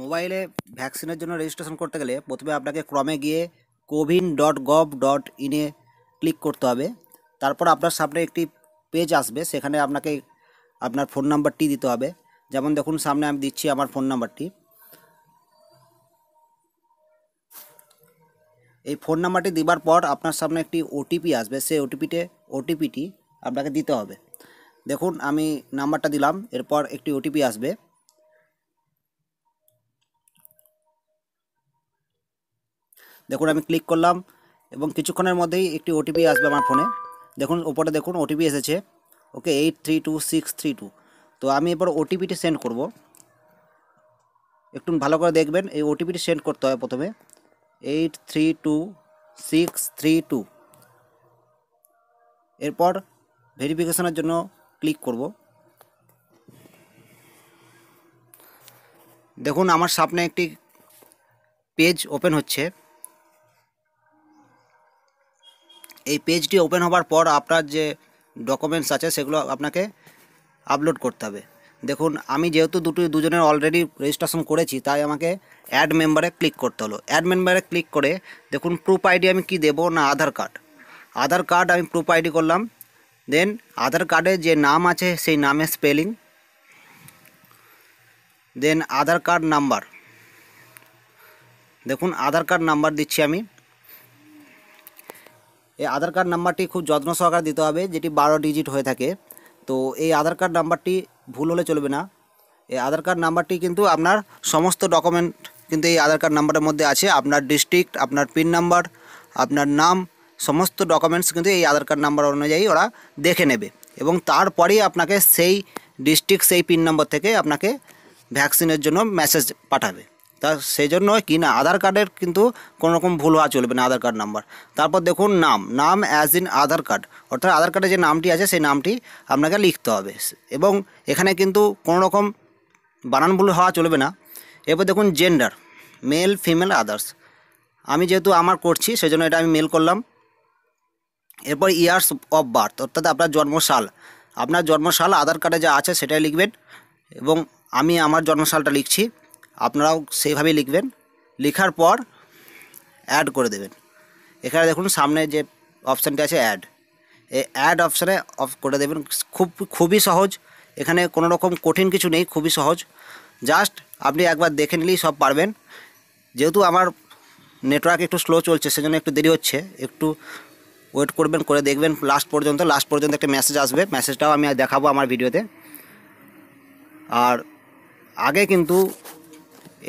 মোবাইলে ভ্যাকসিনের জন্য রেজিস্ট্রেশন করতে গেলে প্রথমে আপনাকে ক্রমে গিয়ে কোভিন ডট গভ ডট ইনে ক্লিক করতে হবে তারপর আপনার সামনে একটি পেজ আসবে সেখানে আপনাকে আপনার ফোন নাম্বারটি দিতে হবে যেমন দেখুন সামনে আমি দিচ্ছি আমার ফোন নাম্বারটি এই ফোন নাম্বারটি দেবার পর আপনার সামনে একটি ওটিপি আসবে সেই ওটিপিতে ওটিপিটি আপনাকে দিতে হবে দেখুন আমি নাম্বারটা দিলাম এরপর একটি ওটিপি আসবে দেখুন আমি ক্লিক করলাম এবং কিছুক্ষণের মধ্যেই একটি ওটিপি আসবে আমার ফোনে দেখুন ওপরে দেখুন ওটিপি এসেছে okay eight three two six three two তো আমি এবার ওটিপিটি সেন্ড করব একটু ভালো করে দেখবেন এই ওটিপিটি সেন্ড করতে হয় প্রথমে eight three two six three two এরপর ভেরিফিকেশনের জন্য ক্লিক করব দেখুন আমার সামনে একটি পেজ ওপেন হচ্ছে এই পেজটি ওপেন হওয়ার পর আপনার যে ডকুমেন্টস আছে সেগুলো আপনাকে আপলোড করতে হবে দেখুন আমি যেহেতু দুটো দুজনের অলরেডি রেজিস্ট্রেশন করেছি তাই আমাকে অ্যাড মেম্বারে ক্লিক করতে হলো অ্যাড মেম্বারে ক্লিক করে দেখুন প্রুফ আইডি আমি কি দেব না আধার কার্ড আধার কার্ড আমি প্রুফ আইডি করলাম দেন আধার কার্ডে যে নাম আছে সেই নামে spelling then Aadhaar card number দেখুন আধার কার্ড নাম্বার দিচ্ছি আমি এই আধার কার্ড নাম্বারটি খুব যত্ন সহকারে দিতে হবে যেটি বারো ডিজিট হয়ে থাকে তো এই আধার কার্ড নাম্বারটি ভুল হলে চলবে না এই আধার কার্ড নাম্বারটি কিন্তু আপনার সমস্ত ডকুমেন্ট কিন্তু এই আধার কার্ড নাম্বারের মধ্যে আছে আপনার ডিস্ট্রিক্ট আপনার পিন নাম্বার আপনার নাম সমস্ত ডকুমেন্টস কিন্তু এই আধার কার্ড নাম্বার অনুযায়ী ওরা দেখে নেবে এবং তারপরেই আপনাকে সেই ডিস্ট্রিক্ট সেই পিন নম্বর থেকে আপনাকে ভ্যাকসিনের জন্য মেসেজ পাঠাবে তা সেই জন্য কি না আধার কার্ডের কিন্তু কোনো রকম ভুল হওয়া চলবে না আধার কার্ড নাম্বার তারপর দেখুন নাম নাম অ্যাজ ইন আধার কার্ড অর্থাৎ আধার কার্ডে যে নামটি আছে সেই নামটি আপনাকে লিখতে হবে এবং এখানে কিন্তু কোনো রকম বানান ভুল হওয়া চলবে না এরপর দেখুন জেন্ডার মেল ফিমেল আদার্স আমি যেহেতু আমার করছি সেজন্য এটা আমি মেল করলাম এরপর ইয়ার্স অফ বার্থ অর্থাৎ আপনার জন্মশাল আপনার জন্মশাল আধার কার্ডে যা আছে সেটাই লিখবেন এবং আমি আমার জন্মশালটা লিখছি আপনারাও সেইভাবেই লিখবেন লেখার পর অ্যাড করে দেবেন এখানে দেখুন সামনে যে অপশানটি আছে অ্যাড এই অ্যাড অপশানে অফ করে দেবেন খুব খুবই সহজ এখানে কোনো রকম কঠিন কিছু নেই খুবই সহজ জাস্ট আপনি একবার দেখে নিলেই সব পারবেন যেহেতু আমার নেটওয়ার্ক একটু স্লো চলছে সেজন্য একটু দেরি হচ্ছে একটু ওয়েট করবেন করে দেখবেন লাস্ট পর্যন্ত লাস্ট পর্যন্ত একটা মেসেজ আসবে মেসেজটাও আমি দেখাবো আমার ভিডিওতে আর আগে কিন্তু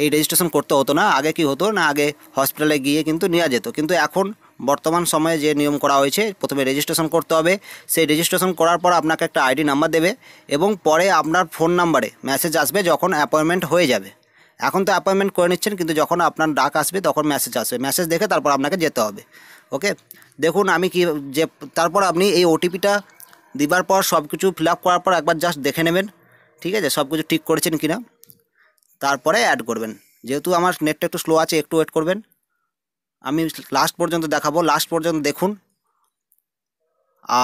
এই রেজিস্ট্রেশন করতে হতো না আগে কি হতো না আগে হসপিটালে গিয়ে কিন্তু নেওয়া যেত কিন্তু এখন বর্তমান সময়ে যে নিয়ম করা হয়েছে প্রথমে রেজিস্ট্রেশন করতে হবে সেই রেজিস্ট্রেশন করার পর আপনাকে একটা আইডি নাম্বার দেবে এবং পরে আপনার ফোন নাম্বারে মেসেজ আসবে যখন অ্যাপয়েন্টমেন্ট হয়ে যাবে এখন তো অ্যাপয়েন্টমেন্ট করে নিচ্ছেন কিন্তু যখন আপনার ডাক আসবে তখন মেসেজ আসবে মেসেজ দেখে তারপর আপনাকে যেতে হবে ওকে দেখুন আমি কি যে তারপর আপনি এই ওটিপিটা দিবার পর সব কিছু ফিল করার পর একবার জাস্ট দেখে নেবেন ঠিক আছে সব কিছু ঠিক করেছেন কিনা তারপরে অ্যাড করবেন যেহেতু আমার নেটটা একটু স্লো আছে একটু ওয়েট করবেন আমি লাস্ট পর্যন্ত দেখাবো লাস্ট পর্যন্ত দেখুন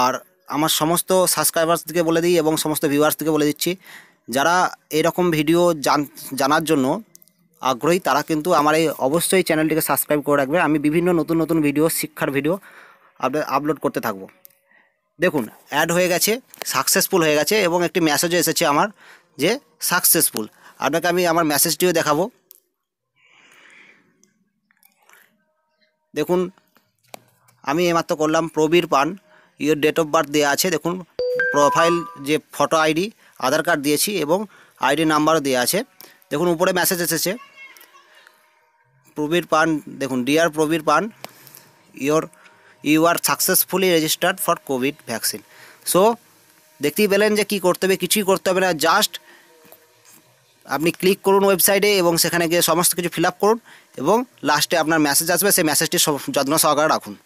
আর আমার সমস্ত সাবস্ক্রাইবার্সদেরকে বলে দিই এবং সমস্ত ভিউয়ার্সদেরকে বলে দিচ্ছি যারা এরকম ভিডিও জানার জন্য আগ্রহী তারা কিন্তু আমার এই অবশ্যই চ্যানেলটিকে সাবস্ক্রাইব করে রাখবে আমি বিভিন্ন নতুন নতুন ভিডিও শিক্ষার ভিডিও আপলোড করতে থাকব দেখুন অ্যাড হয়ে গেছে সাকসেসফুল হয়ে গেছে এবং একটি মেসেজও এসেছে আমার যে সাকসেসফুল আপনাকে আমি আমার মেসেজটিও দেখাবো দেখুন আমি এমাত্র করলাম প্রবীর পান ইয়ের ডেট অফ বার্থ দেওয়া আছে দেখুন প্রোফাইল যে ফটো আইডি আধার কার্ড দিয়েছি এবং আইডি নাম্বারও দেওয়া আছে দেখুন উপরে মেসেজ এসেছে প্রবীর পান দেখুন dear Prabir Pan your you are successfully registered for COVID vaccine so দেখতেই পেলেন যে কি করতে হবে কিছুই করতে হবে না জাস্ট আপনি ক্লিক করুন ওয়েবসাইটে এবং সেখানে গিয়ে সমস্ত কিছু ফিল করুন এবং লাস্টে আপনার মেসেজ আসবে সেই মেসেজটি যত্ন সহকারে রাখুন